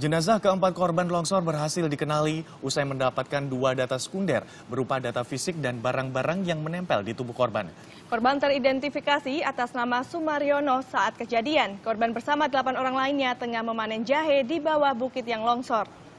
Jenazah keempat korban longsor berhasil dikenali usai mendapatkan dua data sekunder berupa data fisik dan barang-barang yang menempel di tubuh korban. Korban teridentifikasi atas nama Sumaryono saat kejadian. Korban bersama delapan orang lainnya tengah memanen jahe di bawah bukit yang longsor.